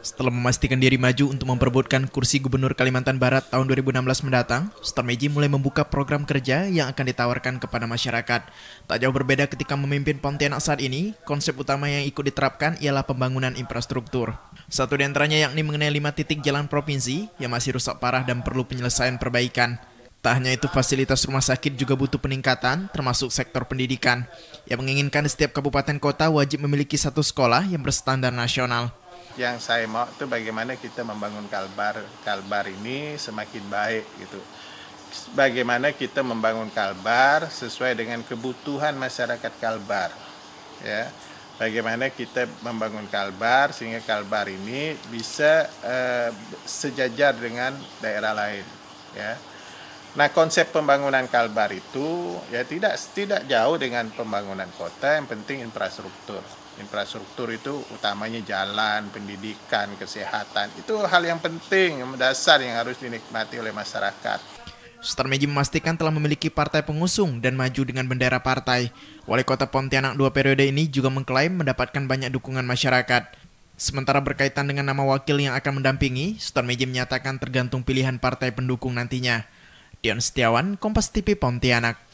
Setelah memastikan diri maju untuk memperbutkan kursi Gubernur Kalimantan Barat tahun 2016 mendatang, Starmeji mulai membuka program kerja yang akan ditawarkan kepada masyarakat. Tak jauh berbeda ketika memimpin Pontianak saat ini, konsep utama yang ikut diterapkan ialah pembangunan infrastruktur. Satu di antaranya yakni mengenai lima titik jalan provinsi yang masih rusak parah dan perlu penyelesaian perbaikan. Tak hanya itu, fasilitas rumah sakit juga butuh peningkatan, termasuk sektor pendidikan. Yang menginginkan setiap kabupaten kota wajib memiliki satu sekolah yang berstandar nasional yang saya mau itu bagaimana kita membangun Kalbar Kalbar ini semakin baik gitu bagaimana kita membangun Kalbar sesuai dengan kebutuhan masyarakat Kalbar ya bagaimana kita membangun Kalbar sehingga Kalbar ini bisa uh, sejajar dengan daerah lain ya Nah, konsep pembangunan Kalbar itu ya tidak tidak jauh dengan pembangunan kota, yang penting infrastruktur. Infrastruktur itu utamanya jalan, pendidikan, kesehatan. Itu hal yang penting, yang mendasar yang harus dinikmati oleh masyarakat. Starmeji memastikan telah memiliki partai pengusung dan maju dengan bendera partai. Wali kota Pontianak dua periode ini juga mengklaim mendapatkan banyak dukungan masyarakat. Sementara berkaitan dengan nama wakil yang akan mendampingi, Starmeji menyatakan tergantung pilihan partai pendukung nantinya. Dion Setiawan, Kompas TV Pontianak.